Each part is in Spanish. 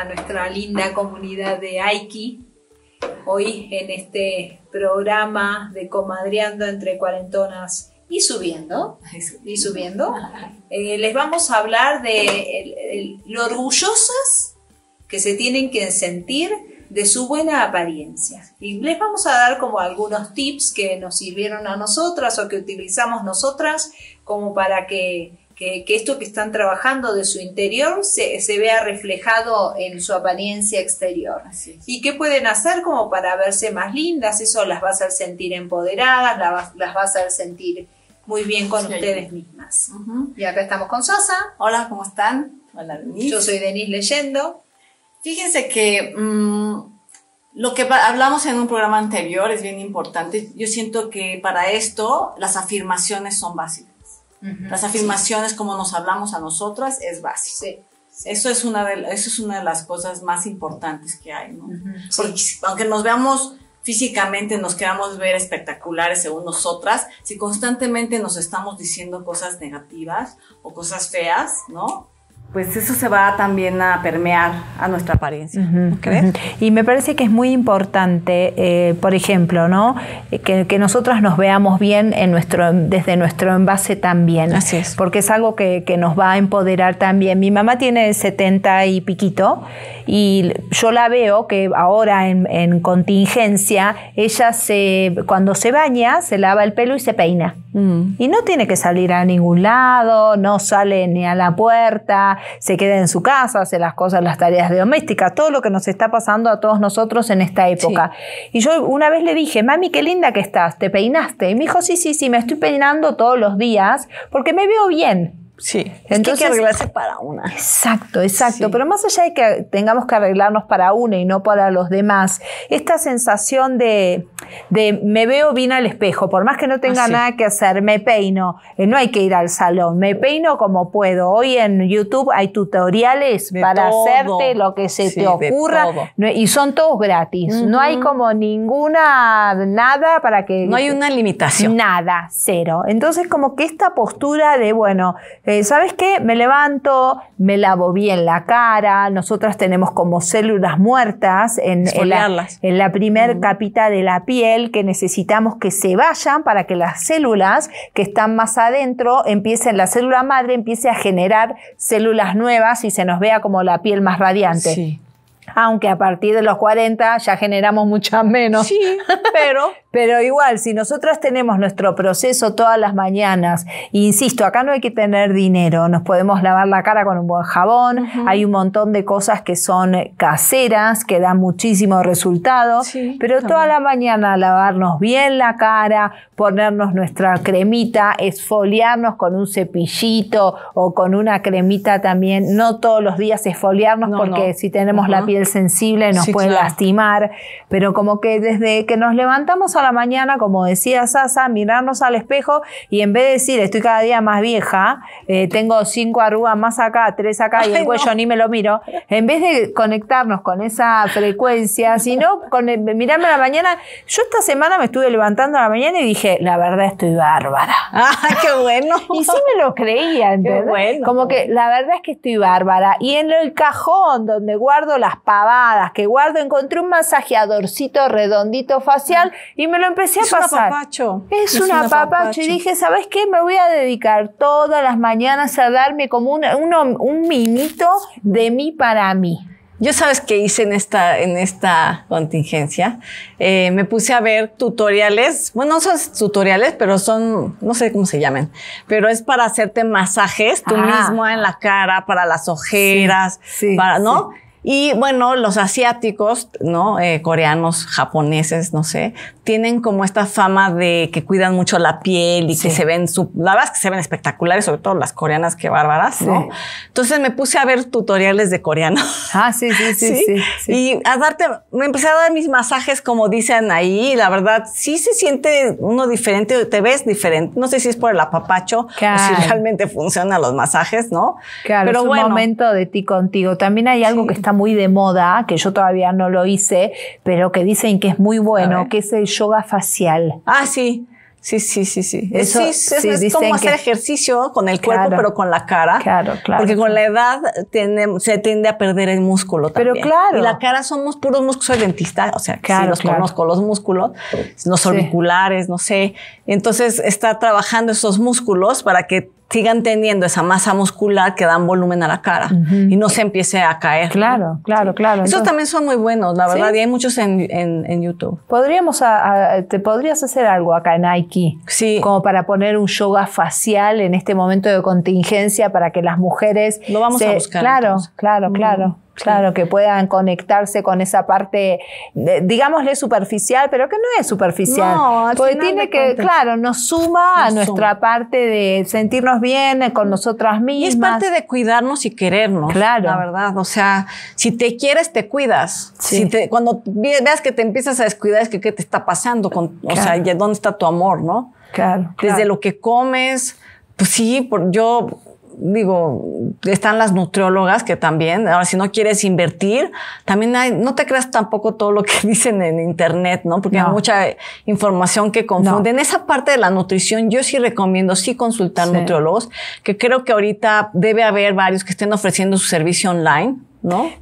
a nuestra linda comunidad de Aiki. Hoy en este programa de Comadreando entre Cuarentonas y Subiendo, y subiendo eh, les vamos a hablar de lo orgullosas que se tienen que sentir de su buena apariencia. Y les vamos a dar como algunos tips que nos sirvieron a nosotras o que utilizamos nosotras como para que que, esto que están trabajando de su interior se, vea reflejado en su apariencia exterior. ¿Y qué pueden hacer como para verse más lindas? Eso las vas a hacer sentir empoderadas, las, las a sentir muy bien con ustedes mismas. Y acá estamos con Sosa. Hola, ¿cómo están? Hola, Denise. Yo soy Denise Leyendo. Fíjense que mm, lo que hablamos en un programa anterior es bien importante. Yo siento que para esto las afirmaciones son básicas las afirmaciones, como nos hablamos a nosotras, es básico. Eso, es una de, eso es una de las cosas más importantes que hay, ¿no? Porque aunque nos veamos físicamente, nos queramos ver espectaculares según nosotras, si constantemente nos estamos diciendo cosas negativas o cosas feas, ¿no? pues eso se va también a permear a nuestra apariencia. Y me parece que es muy importante, eh, por ejemplo, ¿no? Eh, que, nosotros nosotras nos veamos bien en nuestro, desde nuestro envase también. Así es. Porque es algo que, nos va a empoderar también. Mi mamá tiene 70 y piquito y yo la veo que ahora en, contingencia, ella se, cuando se baña, se lava el pelo y se peina. Mm. Y no tiene que salir a ningún lado, no sale ni a la puerta se queda en su casa, hace las cosas, las tareas domésticas, todo lo que nos está pasando a todos nosotros en esta época. Y yo una vez le dije, mami, qué linda que estás, te peinaste. Y me dijo, sí, sí, sí, me estoy peinando todos los días porque me veo bien. Sí, entonces hay que arreglarse para una. Exacto, exacto. Pero más allá de que tengamos que arreglarnos para una y no para los demás, esta sensación de de me veo bien al espejo, por más que no tenga nada que hacer, me peino, eh, no hay que ir al salón, me peino como puedo. Hoy en YouTube hay tutoriales para hacerte lo que se te ocurra y son todos gratis. No hay como ninguna, nada para que... No hay una limitación. Nada, cero. Entonces como que esta postura de, bueno, eh, ¿sabes qué? Me levanto, me lavo bien la cara, nosotras tenemos como células muertas en, en la, primer capita de la piel que necesitamos que se vayan para que las células que están más adentro empiecen, la célula madre empiece a generar células nuevas y se nos vea como la piel más radiante. aunque a partir de los 40 ya generamos muchas menos. Sí, pero, pero igual, si nosotras tenemos nuestro proceso todas las mañanas, insisto, acá no hay que tener dinero, nos podemos lavar la cara con un buen jabón, hay un montón de cosas que son caseras, que dan muchísimo resultado, pero toda la mañana lavarnos bien la cara, ponernos nuestra cremita, esfoliarnos con un cepillito o con una cremita también, no todos los días esfoliarnos porque si tenemos la piel sensible nos puede lastimar, pero como que desde que nos levantamos a la mañana, como decía Sasa, mirarnos al espejo y en vez de decir estoy cada día más vieja, eh, tengo cinco arrugas más acá, tres acá y el cuello ni me lo miro, en vez de conectarnos con esa frecuencia, sino con mirarme a la mañana, yo esta semana me estuve levantando a la mañana y dije, la verdad estoy bárbara. Ah, qué bueno. Y sí me lo creía, ¿entendés? Como que la verdad es que estoy bárbara. Y en el cajón donde guardo las pavadas que guardo, encontré un masajeadorcito redondito facial ah. y me lo empecé a pasar. apapacho. Es, es un apapacho. Y dije, ¿sabes qué? Me voy a dedicar todas las mañanas a darme como un, un, minito de mí para mí. Yo sabes qué hice en esta, en esta contingencia. Eh, me puse a ver tutoriales. Bueno, no son tutoriales, pero son, no sé cómo se llaman, pero es para hacerte masajes tú ah. mismo en la cara, para las ojeras, sí, para, ¿no? Sí. Y bueno, los asiáticos, ¿no? Eh, coreanos, japoneses, no sé, tienen como esta fama de que cuidan mucho la piel y que se ven, su, la verdad es que se ven espectaculares, sobre todo las coreanas, qué bárbaras, ¿no? Entonces me puse a ver tutoriales de coreano. Ah, sí, sí, sí, sí, Y a darte, me empecé a dar mis masajes como dicen ahí, la verdad, sí se siente uno diferente, te ves diferente. No sé si es por el apapacho o si realmente funcionan los masajes, ¿no? Claro, Pero es un momento de ti contigo. También hay algo que está muy de moda, que yo todavía no lo hice, pero que dicen que es muy bueno, que es el yoga facial. Ah, sí. Sí, sí, sí, sí. Eso, es, como hacer ejercicio con el cuerpo, pero con la cara. Claro, claro. Porque con la edad se tiende a perder el músculo también. Pero claro. Y la cara somos puros músculos. de dentista, o sea, que los conozco, los músculos, los auriculares, no sé. Entonces, está trabajando esos músculos para que sigan teniendo esa masa muscular que dan volumen a la cara y no se empiece a caer. Claro, claro, claro. Esos también son muy buenos, la verdad, y hay muchos en, YouTube. Podríamos, te podrías hacer algo acá en Nike, sí. como para poner un yoga facial en este momento de contingencia para que las mujeres... Lo vamos a buscar. Claro, claro, claro. Claro, que puedan conectarse con esa parte, digámosle superficial, pero que no es superficial. No, porque tiene que, claro, nos suma a nuestra parte de sentirnos bien eh, con nosotras mismas. Y es parte de cuidarnos y querernos. Claro. La verdad, o sea, si te quieres, te cuidas. Sí. Si cuando veas que te empiezas a descuidar, es que qué te está pasando, o sea, ¿dónde está tu amor, no? Claro. Desde lo que comes, pues sí, por, yo digo, están las nutriólogas que también, ahora si no quieres invertir, también hay, no te creas tampoco todo lo que dicen en internet, ¿no? Porque hay mucha información que confunde. En esa parte de la nutrición, yo sí recomiendo sí consultar nutriólogos, que creo que ahorita debe haber varios que estén ofreciendo su servicio online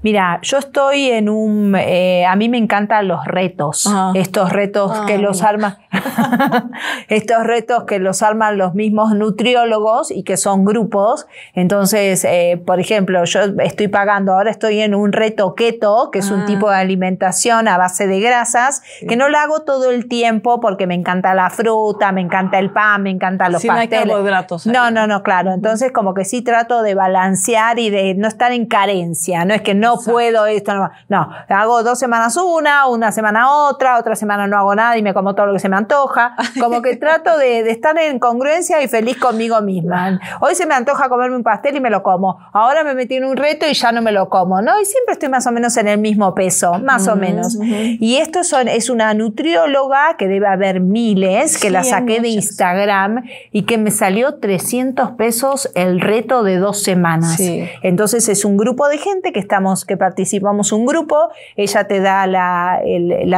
Mira, yo estoy en un... Eh, a mí me encantan los retos, ah. estos retos que ah. los arman, estos retos que los arman los mismos nutriólogos y que son grupos. Entonces, eh, por ejemplo, yo estoy pagando, ahora estoy en un reto keto, que es un ah. tipo de alimentación a base de grasas, que no lo hago todo el tiempo porque me encanta la fruta, me encanta el pan, me encanta los sí, No, no, no, no, claro. Entonces, como que sí trato de balancear y de no estar en carencia, no es que no puedo esto, no, no, hago dos semanas una, una semana otra, otra semana no hago nada y me como todo lo que se me antoja, como que trato de, estar en congruencia y feliz conmigo misma. Hoy se me antoja comerme un pastel y me lo como, ahora me metí en un reto y ya no me lo como, ¿no? Y siempre estoy más o menos en el mismo peso, más o menos. Y esto son, es una nutrióloga que debe haber miles, que la saqué de Instagram y que me salió 300 pesos el reto de dos semanas. Entonces es un grupo de gente que que estamos, que participamos un grupo, ella te da la,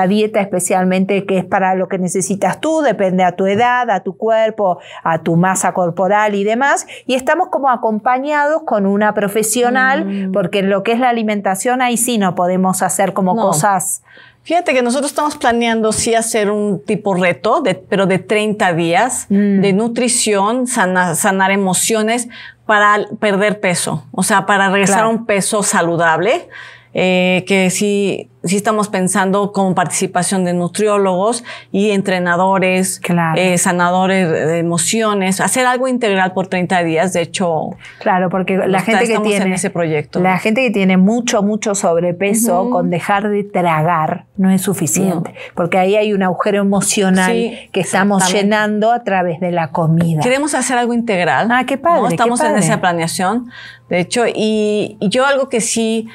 dieta especialmente que es para lo que necesitas tú, depende a tu edad, a tu cuerpo, a tu masa corporal y demás, y estamos como acompañados con una profesional, mm. porque lo que es la alimentación ahí sí no podemos hacer como cosas. Fíjate que nosotros estamos planeando sí hacer un tipo reto, pero de 30 días mm. de nutrición, sanar emociones, para perder peso, o sea, para regresar a un peso saludable, eh, que si sí estamos pensando con participación de nutriólogos y entrenadores, eh, sanadores de emociones, hacer algo integral por 30 días, de hecho. Claro, porque la gente que tiene en ese proyecto. La gente que tiene mucho mucho sobrepeso con dejar de tragar no es suficiente, porque ahí hay un agujero emocional que estamos llenando a través de la comida. Queremos hacer algo integral. Ah, qué padre. Estamos en esa planeación, de hecho, y, yo algo que sí,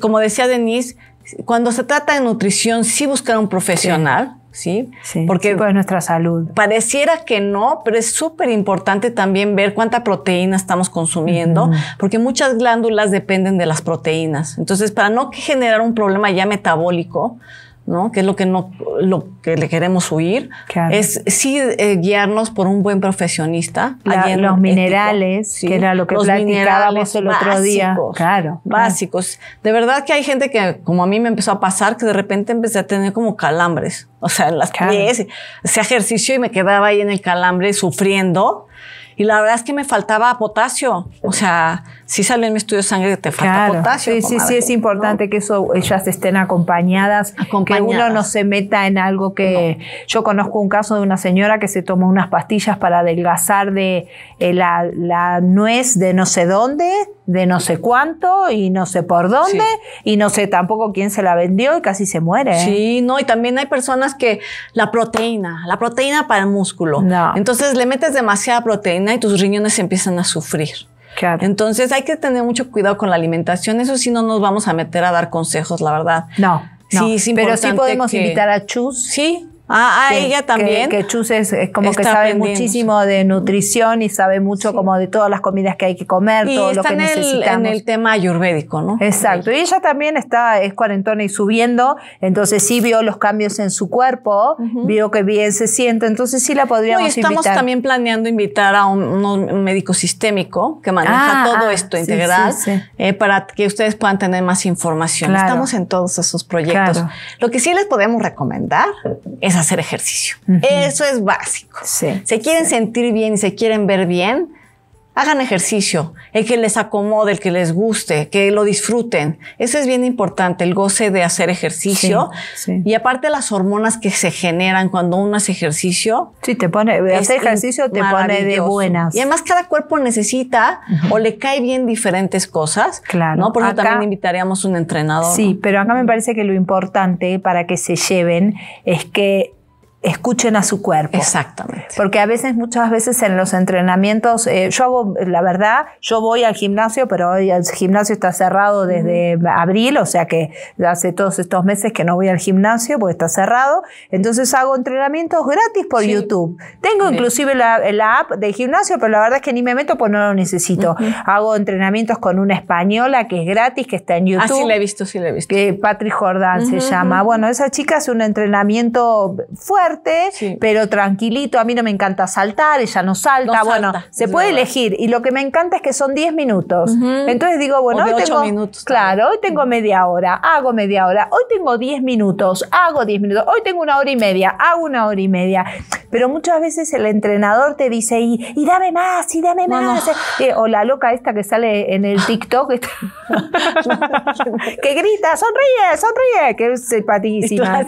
como decía Denise, cuando se trata de nutrición, sí buscar un profesional. ¿sí? Porque es pues, nuestra salud. Pareciera que no, pero es súper importante también ver cuánta proteína estamos consumiendo, porque muchas glándulas dependen de las proteínas. Entonces, para no generar un problema ya metabólico, ¿no? Que es lo que no, lo que le queremos huir. Es sí eh, guiarnos por un buen profesionista. los minerales, que era lo que platicábamos el otro día. Básicos. De verdad que hay gente que, como a mí me empezó a pasar, que de repente empecé a tener como calambres. O sea, en las pies. Hacía ejercicio y me quedaba ahí en el calambre sufriendo. Y la verdad es que me faltaba potasio. O sea, si sale en estudio de sangre que te falta potasio. Sí, sí, sí, es importante que eso ellas estén acompañadas, acompañadas, que uno no se meta en algo que... Yo conozco un caso de una señora que se tomó unas pastillas para adelgazar de eh, la, nuez de no sé dónde, de no sé cuánto y no sé por dónde y no sé tampoco quién se la vendió y casi se muere. ¿eh? Sí, no, y también hay personas que la proteína, la proteína para el músculo. No. Entonces le metes demasiada proteína y tus riñones empiezan a sufrir. Entonces hay que tener mucho cuidado con la alimentación. Eso sí, no nos vamos a meter a dar consejos, la verdad. No. no. Sí, pero sí podemos invitar a Chus. Sí, Ah, ah ella también. Que, que es, como que sabe muchísimo de nutrición y sabe mucho como de todas las comidas que hay que comer, todo lo que en El, en el tema ayurvédico, ¿no? Exacto. Y ella también está, es cuarentona y subiendo, entonces sí vio los cambios en su cuerpo, vio que bien se siente, entonces sí la podríamos invitar. estamos también planeando invitar a un, médico sistémico que maneja ah, todo ah, esto integral eh, para que ustedes puedan tener más información. Estamos en todos esos proyectos. Lo que sí les podemos recomendar es hacer ejercicio. Eso es básico. se quieren sentir bien y se quieren ver bien, hagan ejercicio, el que les acomode, el que les guste, que lo disfruten. Eso es bien importante, el goce de hacer ejercicio. Y aparte las hormonas que se generan cuando uno hace ejercicio. Sí, te pone, hacer ejercicio te pone de buenas. Y además cada cuerpo necesita o le cae bien diferentes cosas. Claro. ¿no? Por eso también invitaríamos un entrenador. Sí, pero acá me parece que lo importante para que se lleven es que escuchen a su cuerpo. Exactamente. Porque a veces, muchas veces en los entrenamientos, eh, yo hago, la verdad, yo voy al gimnasio, pero hoy el gimnasio está cerrado desde abril, o sea que hace todos estos meses que no voy al gimnasio porque está cerrado. Entonces hago entrenamientos gratis por YouTube. Tengo inclusive la, app del gimnasio, pero la verdad es que ni me meto porque no lo necesito. Hago entrenamientos con una española que es gratis, que está en YouTube. Ah, sí la he visto, sí la he visto. Que Patrick Jordan se llama. Bueno, esa chica hace un entrenamiento fuerte pero tranquilito. A mí no me encanta saltar, ella no salta. bueno, se puede elegir. Y lo que me encanta es que son 10 minutos. Entonces digo, bueno, hoy tengo. Minutos, claro, hoy tengo media hora, hago media hora. Hoy tengo 10 minutos, hago 10 minutos. Hoy tengo una hora y media, hago una hora y media. Pero muchas veces el entrenador te dice, y, dame más, y dame más. Eh, o la loca esta que sale en el TikTok, que, grita, sonríe, sonríe, que es simpaticísima.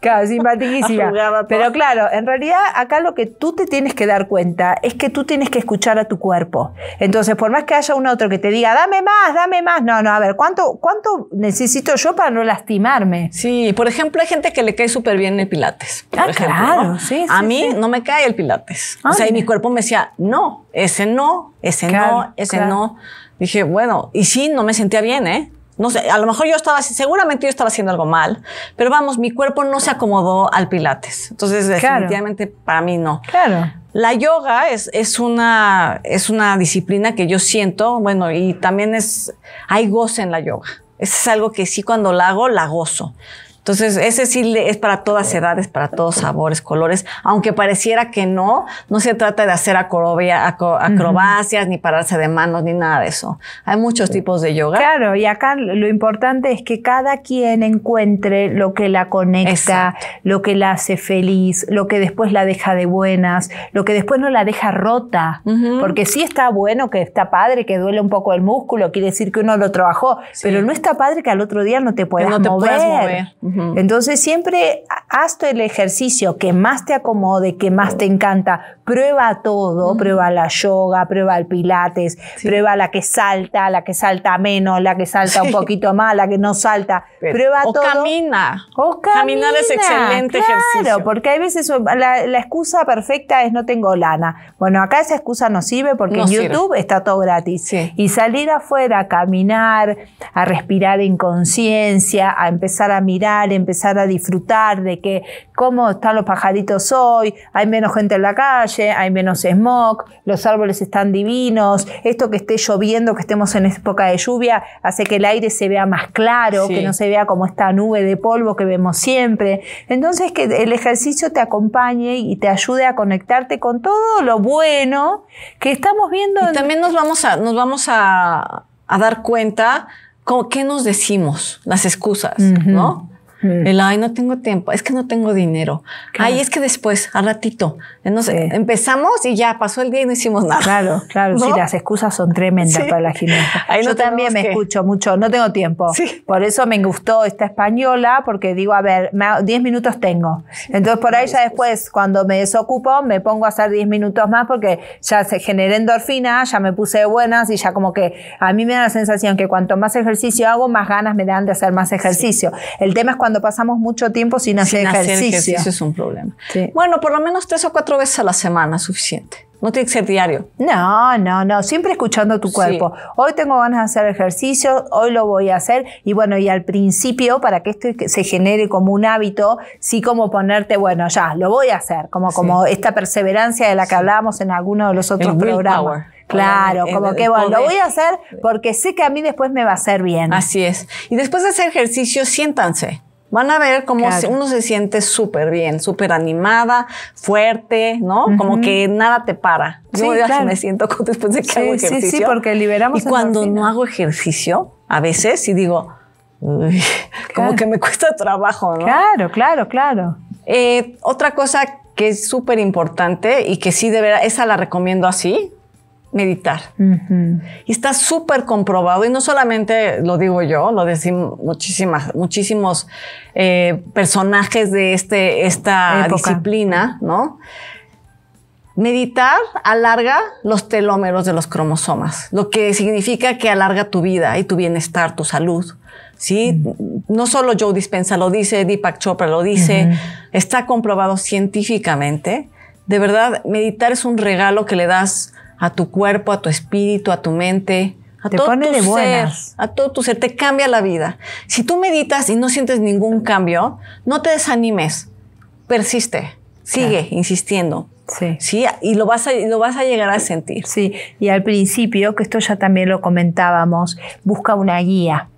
Casi simpaticísima. Pero claro, en realidad acá lo que tú te tienes que dar cuenta es que tú tienes que escuchar a tu cuerpo. Entonces, por más que haya un otro que te diga, dame más, dame más, no, no, a ver, ¿cuánto, cuánto necesito yo para no lastimarme? Sí, por ejemplo, hay gente que le cae súper bien el pilates. Por ah, ejemplo, claro, sí, A mí no me cae el pilates. o sea, y mi cuerpo me decía, no, ese no, ese no, ese no. Dije, bueno, y sí, no me sentía bien, ¿eh? No sé, a lo mejor yo estaba, seguramente yo estaba haciendo algo mal, pero vamos, mi cuerpo no se acomodó al pilates. Entonces, definitivamente para mí no. Claro. La yoga es, es, una, es una disciplina que yo siento, bueno, y también es, hay goce en la yoga. Es algo que sí cuando la hago, la gozo. Entonces, ese sí es para todas edades, para todos sabores, colores, aunque pareciera que no, no se trata de hacer acrobacias, ni pararse de manos, ni nada de eso. Hay muchos tipos de yoga. Claro, y acá lo importante es que cada quien encuentre lo que la conecta, lo que la hace feliz, lo que después la deja de buenas, lo que después no la deja rota, porque sí está bueno, que está padre, que duele un poco el músculo, quiere decir que uno lo trabajó, pero no está padre que al otro día no te puedas mover. Te mover. Entonces siempre haz el ejercicio que más te acomode, que más te encanta. Prueba todo, prueba la yoga, prueba el pilates, prueba la que salta, la que salta menos, la que salta un poquito más, la que no salta. prueba o Camina. camina. Caminar es excelente ejercicio. Claro, porque hay veces la, excusa perfecta es no tengo lana. Bueno, acá esa excusa no sirve porque en YouTube está todo gratis. Y salir afuera a caminar, a respirar en conciencia, a empezar a mirar empezar a disfrutar de que cómo están los pajaritos hoy, hay menos gente en la calle, hay menos smog, los árboles están divinos, esto que esté lloviendo, que estemos en época de lluvia, hace que el aire se vea más claro, que no se vea como esta nube de polvo que vemos siempre. Entonces, que el ejercicio te acompañe y te ayude a conectarte con todo lo bueno que estamos viendo. Y también nos vamos a, nos vamos a, dar cuenta ¿qué nos decimos? Las excusas, ¿no? Mm. El, ay, no tengo tiempo, es que no tengo dinero. ahí Ay, es que después, a ratito. empezamos y ya pasó el día y no hicimos nada. Claro, claro, sí, las excusas son tremendas para la gimnasia. Yo también me escucho mucho, no tengo tiempo. Por eso me gustó esta española, porque digo, a ver, 10 minutos tengo. Entonces, por ahí ya después, cuando me desocupo, me pongo a hacer 10 minutos más porque ya se generé endorfinas ya me puse buenas y ya como que a mí me da la sensación que cuanto más ejercicio hago, más ganas me dan de hacer más ejercicio. El tema es cuando cuando pasamos mucho tiempo sin hacer, ejercicio. es un problema. Bueno, por lo menos tres o cuatro veces a la semana es suficiente. No tiene que ser diario. No, no, no. Siempre escuchando tu cuerpo. Hoy tengo ganas de hacer ejercicio, hoy lo voy a hacer. Y bueno, y al principio, para que esto se genere como un hábito, sí como ponerte, bueno, ya, lo voy a hacer. Como, como esta perseverancia de la que hablábamos en alguno de los otros programas. Claro, como que bueno, lo voy a hacer porque sé que a mí después me va a hacer bien. Así es. Y después de hacer ejercicio, siéntanse Van a ver cómo uno se siente súper bien, súper animada, fuerte, ¿no? Como que nada te para. Yo me siento después de que hago ejercicio. Sí, sí, porque liberamos. Y cuando no hago ejercicio, a veces, y digo, como que me cuesta trabajo, ¿no? Claro, claro, claro. Eh, otra cosa que es súper importante y que sí de verdad, esa la recomiendo así, meditar. Y está súper comprobado, y no solamente lo digo yo, lo decimos muchísimas, muchísimos eh, personajes de este, esta disciplina, ¿no? Meditar alarga los telómeros de los cromosomas, lo que significa que alarga tu vida y tu bienestar, tu salud. ¿sí? No solo Joe Dispensa lo dice, Deepak Chopra lo dice, está comprobado científicamente. De verdad, meditar es un regalo que le das a tu cuerpo, a tu espíritu, a tu mente, a te todo pone de buenas. a todo tu ser, te cambia la vida. Si tú meditas y no sientes ningún cambio, no te desanimes, persiste, sigue insistiendo. Sí. y lo vas, lo vas a llegar a sentir. Sí, y al principio, que esto ya también lo comentábamos, busca una guía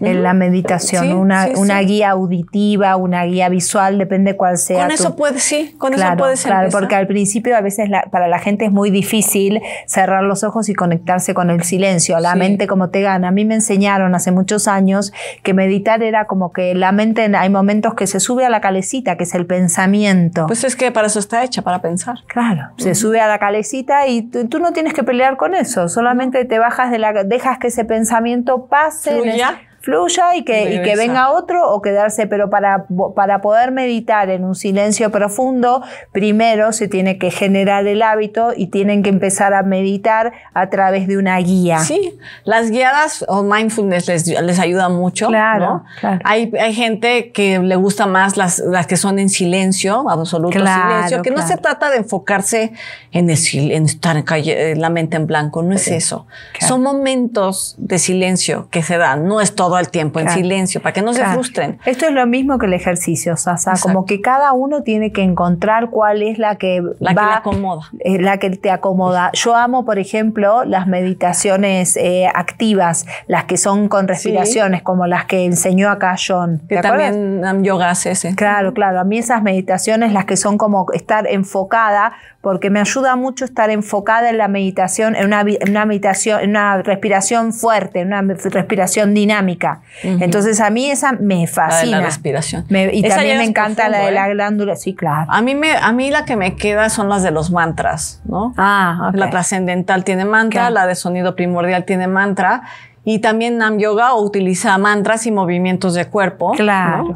en la meditación, una, guía auditiva, una guía visual, depende cuál sea. Con eso puede sí, con claro, eso ser. Claro, porque al principio a veces la, para la gente es muy difícil cerrar los ojos y conectarse con el silencio, la mente como te gana. A mí me enseñaron hace muchos años que meditar era como que la mente, hay momentos que se sube a la calecita, que es el pensamiento. Pues es que para eso está hecha, para pensar. Claro, se sube a la calecita y tú, no tienes que pelear con eso, solamente te bajas de la, dejas que ese pensamiento pase. ya fluya y que, que venga otro o quedarse, pero para, para poder meditar en un silencio profundo, primero se tiene que generar el hábito y tienen que empezar a meditar a través de una guía. Sí, las guiadas o mindfulness les, les ayuda mucho. Claro, Hay, gente que le gusta más las, que son en silencio, absoluto silencio, que no se trata de enfocarse en, en estar eh, la mente en blanco, no es eso. Son momentos de silencio que se dan, no es todo al tiempo, en silencio, para que no se frustren. Esto es lo mismo que el ejercicio, o como que cada uno tiene que encontrar cuál es la que la la acomoda. Eh, la que te acomoda. Yo amo, por ejemplo, las meditaciones eh, activas, las que son con respiraciones, como las que enseñó acá John. que también yoga ese. Claro, claro. A mí esas meditaciones, las que son como estar enfocada, porque me ayuda mucho estar enfocada en la meditación, en una, meditación, en una respiración fuerte, en una respiración dinámica. Entonces a mí esa me fascina. La, de la respiración. Me, y también me encanta la de la ¿eh? glándula, sí, claro. A mí me, a mí la que me queda son las de los mantras, ¿no? Ah, la trascendental tiene mantra, la de sonido primordial tiene mantra y también Nam Yoga utiliza mantras y movimientos de cuerpo,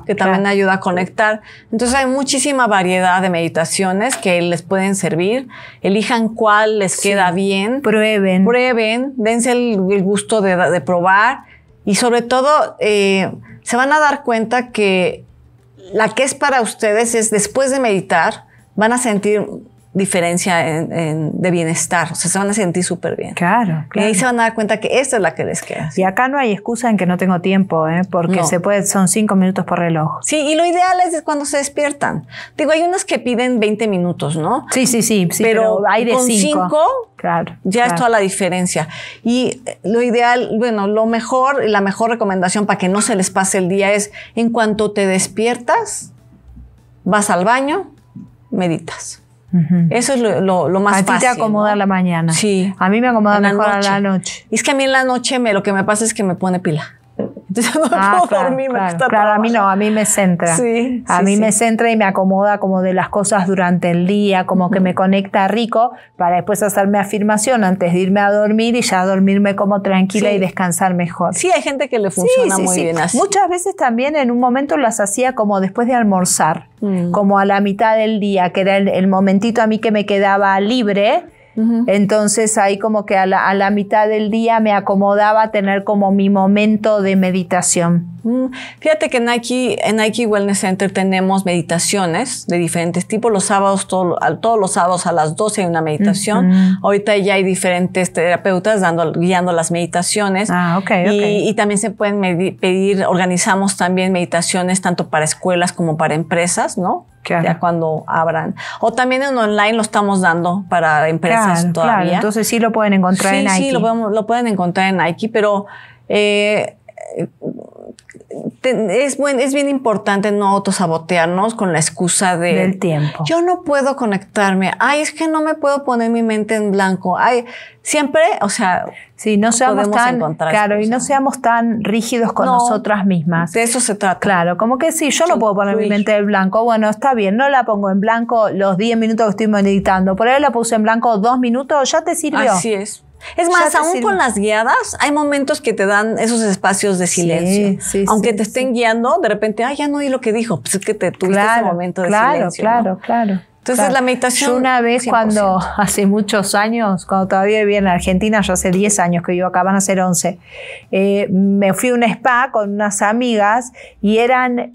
que también ayuda a conectar. Entonces hay muchísima variedad de meditaciones que les pueden servir. Elijan cuál les queda bien. Prueben. Prueben, dense el, gusto de, probar y sobre todo eh, se van a dar cuenta que la que es para ustedes es después de meditar, van a sentir diferencia en, de bienestar. O sea, se van a sentir súper bien. Claro, Y ahí se van a dar cuenta que esta es la que les queda. Y acá no hay excusa en que no tengo tiempo, ¿eh? porque se puede, son cinco minutos por reloj. Sí, y lo ideal es cuando se despiertan. Digo, hay unas que piden 20 minutos, ¿no? Sí, sí, sí. pero, hay de con cinco. claro, ya es toda la diferencia. Y eh, lo ideal, bueno, lo mejor, la mejor recomendación para que no se les pase el día es en cuanto te despiertas, vas al baño, meditas. Eso es lo, más fácil. A ti te acomoda la mañana. Sí. A mí me acomoda mejor la noche. es que a mí en la noche me, lo que me pasa es que me pone pila. Ah, para claro, a mí no, a mí me centra. a mí me centra y me acomoda como de las cosas durante el día, como que me conecta rico para después hacerme afirmación antes de irme a dormir y ya dormirme como tranquila y descansar mejor. Sí, hay gente que le funciona muy bien así. Muchas veces también en un momento las hacía como después de almorzar, mm. como a la mitad del día, que era el momentito a mí que me quedaba libre entonces ahí como que a la, mitad del día me acomodaba tener como mi momento de meditación. Mm, fíjate que en Nike, en Wellness Center tenemos meditaciones de diferentes tipos. Los sábados, todo, todos los sábados a las 12 hay una meditación. Ahorita ya hay diferentes terapeutas dando, guiando las meditaciones. Ah, y, y también se pueden pedir, organizamos también meditaciones tanto para escuelas como para empresas, ¿no? Ya cuando abran. O también en online lo estamos dando para empresas todavía. Claro. Entonces sí lo pueden encontrar en Nike. Sí, lo, lo pueden encontrar en Nike, pero eh, es, es bien importante no autosabotearnos con la excusa del tiempo. Yo no puedo conectarme. Ay, es que no me puedo poner mi mente en blanco. Ay, siempre, o sea, sí, no seamos tan claro y no seamos tan rígidos con nosotras mismas. De eso se trata. Claro, como que sí, yo, no puedo poner mi mente en blanco. Bueno, está bien, no la pongo en blanco los 10 minutos que estoy meditando. Por ahí la puse en blanco dos minutos, ya te sirvió. Así es. Es más, aún con las guiadas, hay momentos que te dan esos espacios de silencio. Aunque te estén guiando, de repente, ah, ya no oí lo que dijo. Pues es que te tuviste ese momento de claro, silencio. Claro, claro, claro. Entonces la meditación... Yo una vez cuando, hace muchos años, cuando todavía vivía en Argentina, yo hace 10 años que vivo acaban de a ser 11, eh, me fui a un spa con unas amigas y eran,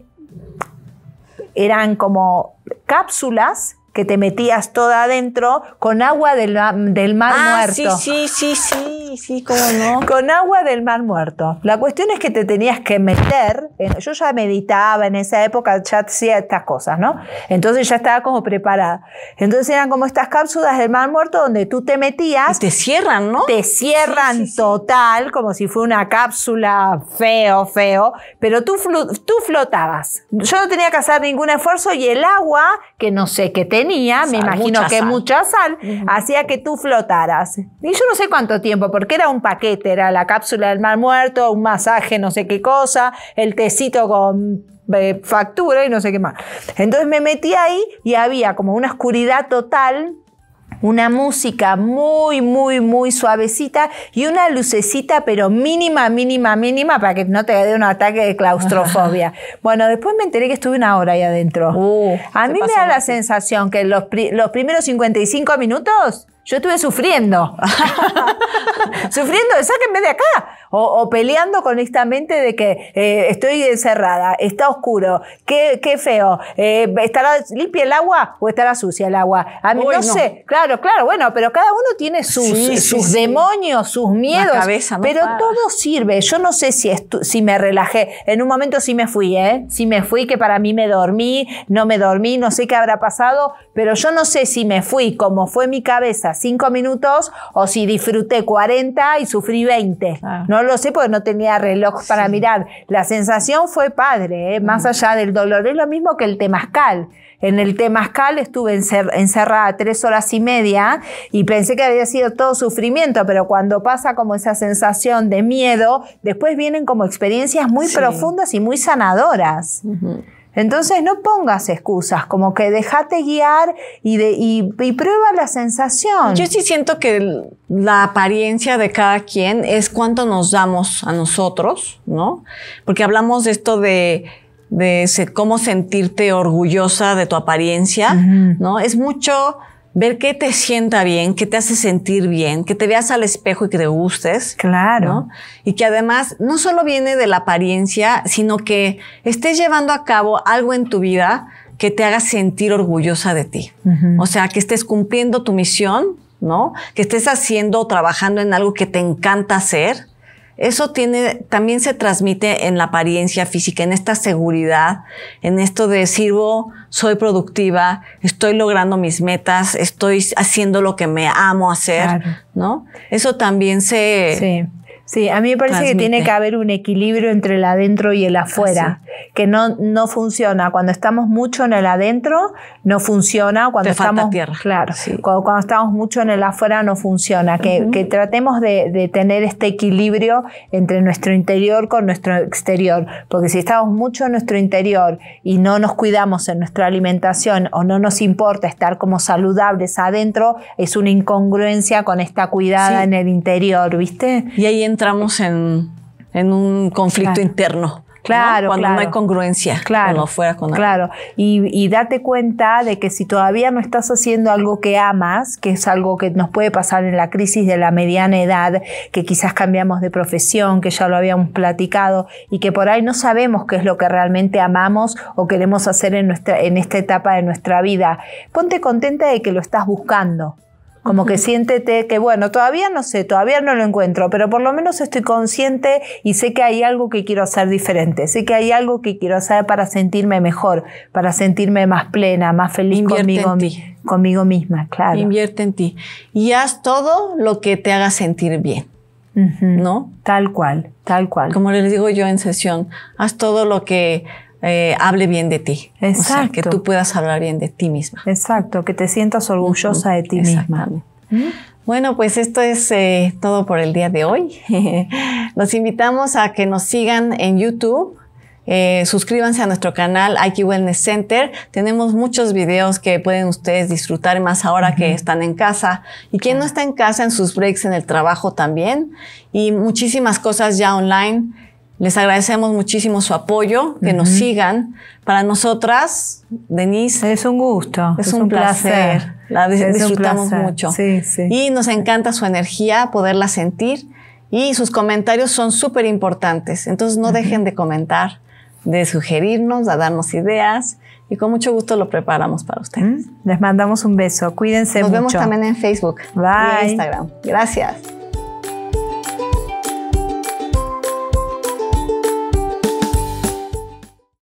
eran como cápsulas que te metías toda adentro con agua del, del mar ah, muerto. Sí, sí, sí, sí, sí, cómo no. Con agua del mar muerto. La cuestión es que te tenías que meter, yo ya meditaba en esa época, ya hacía estas cosas, ¿no? Entonces ya estaba como preparada. Entonces eran como estas cápsulas del mar muerto donde tú te metías. Y te cierran, ¿no? Te cierran total, como si fuera una cápsula feo, feo, pero tú, tú flotabas. Yo no tenía que hacer ningún esfuerzo y el agua, que no sé qué tenía, me imagino que mucha sal, hacía que tú flotaras. Y yo no sé cuánto tiempo, porque era un paquete, era la cápsula del mal muerto, un masaje, no sé qué cosa, el tecito con eh, factura y no sé qué más. Entonces me metí ahí y había como una oscuridad total una música muy, muy, muy suavecita y una lucecita, pero mínima, mínima, mínima, para que no te dé un ataque de claustrofobia. bueno, después me enteré que estuve una hora ahí adentro. Uh, a mí me da la sensación que los, los primeros 55 minutos yo estuve sufriendo, sufriendo sáquenme de acá, o, con peleando mente de que eh, estoy encerrada, está oscuro, qué, feo, eh, ¿estará limpia el agua o estará sucia el agua? A mí no, sé, claro, claro, bueno, pero cada uno tiene sus, sus demonios, sus miedos, cabeza, pero todo sirve. Yo no sé si, si me relajé, en un momento sí me fui, ¿eh? Sí me fui, que para mí me dormí, no me dormí, no sé qué habrá pasado, pero yo no sé si me fui, como fue mi cabeza, cinco minutos o si disfruté 40 y sufrí 20. Ah. No lo sé porque no tenía reloj para mirar. La sensación fue padre, ¿eh? más mm. allá del dolor. Es lo mismo que el temascal En el temascal estuve encerrada tres horas y media y pensé que había sido todo sufrimiento, pero cuando pasa como esa sensación de miedo, después vienen como experiencias muy profundas y muy sanadoras. Entonces no pongas excusas, como que déjate guiar y, prueba la sensación. Yo sí siento que la apariencia de cada quien es cuánto nos damos a nosotros, ¿no? Porque hablamos de esto de, cómo sentirte orgullosa de tu apariencia, ¿no? Es mucho ver qué te sienta bien, qué te hace sentir bien, que te veas al espejo y que te gustes. Claro. Y que además no solo viene de la apariencia, sino que estés llevando a cabo algo en tu vida que te haga sentir orgullosa de ti. O sea, que estés cumpliendo tu misión, ¿no? Que estés haciendo, trabajando en algo que te encanta hacer eso tiene, también se transmite en la apariencia física, en esta seguridad, en esto de sirvo, oh, soy productiva, estoy logrando mis metas, estoy haciendo lo que me amo hacer, ¿no? Eso también se, Sí, a mí me parece que tiene que haber un equilibrio entre el adentro y el afuera, ah, que no, no funciona. Cuando estamos mucho en el adentro, no funciona. Cuando estamos falta tierra. Claro, cuando, estamos mucho en el afuera, no funciona. Que, tratemos de, tener este equilibrio entre nuestro interior con nuestro exterior, porque si estamos mucho en nuestro interior y no nos cuidamos en nuestra alimentación o no nos importa estar como saludables adentro, es una incongruencia con esta cuidada en el interior, ¿viste? Y ahí entramos en, un conflicto interno. Claro, Cuando no hay congruencia claro, con Claro. Y, date cuenta de que si todavía no estás haciendo algo que amas, que es algo que nos puede pasar en la crisis de la mediana edad, que quizás cambiamos de profesión, que ya lo habíamos platicado y que por ahí no sabemos qué es lo que realmente amamos o queremos hacer en, nuestra, en esta etapa de nuestra vida, ponte contenta de que lo estás buscando como que siéntete que, bueno, todavía no sé, todavía no lo encuentro, pero por lo menos estoy consciente y sé que hay algo que quiero hacer diferente, sé que hay algo que quiero hacer para sentirme mejor, para sentirme más plena, más feliz conmigo, conmigo misma, claro. Invierte en ti y haz todo lo que te haga sentir bien, ¿no? Tal cual, tal cual. Como les digo yo en sesión, haz todo lo que eh, hable bien de ti. Exacto. que tú puedas hablar bien de ti misma. Exacto, que te sientas orgullosa de ti misma. Bueno, pues esto es eh, todo por el día de hoy. Los invitamos a que nos sigan en YouTube. Eh, suscríbanse a nuestro canal IQ Wellness Center. Tenemos muchos videos que pueden ustedes disfrutar más ahora que están en casa. Y quien no está en casa, en sus breaks, en el trabajo también. Y muchísimas cosas ya online les agradecemos muchísimo su apoyo, que nos sigan. Para nosotras, Denise. Es un gusto. Es, un, placer. La disfrutamos mucho. Sí, sí. Y nos encanta su energía, poderla sentir. Y sus comentarios son súper importantes. Entonces no dejen de comentar, de sugerirnos, de darnos ideas. Y con mucho gusto lo preparamos para ustedes. Mm, les mandamos un beso. Cuídense Nos mucho. Nos vemos también en Facebook y Instagram. Gracias.